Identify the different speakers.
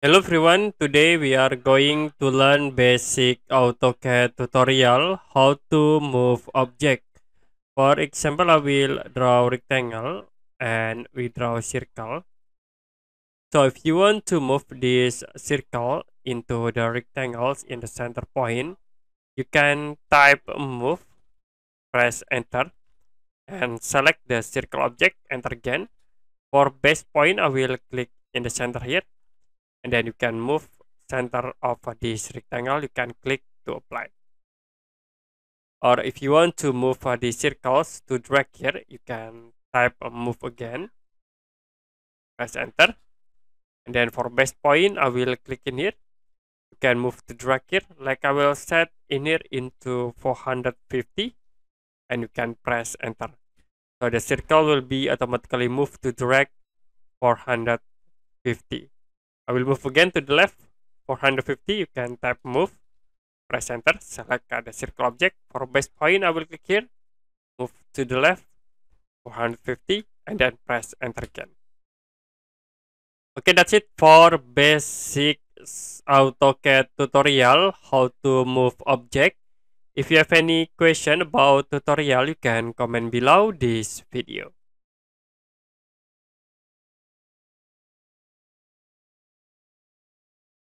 Speaker 1: Hello everyone, today we are going to learn basic AutoCAD tutorial how to move object. For example, I will draw rectangle and we draw circle. So if you want to move this circle into the rectangles in the center point, you can type move, press enter and select the circle object, enter again. For base point, I will click in the center here and then you can move center of this rectangle you can click to apply or if you want to move uh, the circles to drag here you can type a move again press enter and then for base point i will click in here you can move to drag here like i will set in here into 450 and you can press enter so the circle will be automatically moved to drag 450 I will move again to the left 450 you can type move press enter select the circle object for base point I will click here move to the left 450 and then press enter again okay that's it for basic AutoCAD tutorial how to move object if you have any question about tutorial you can comment below this video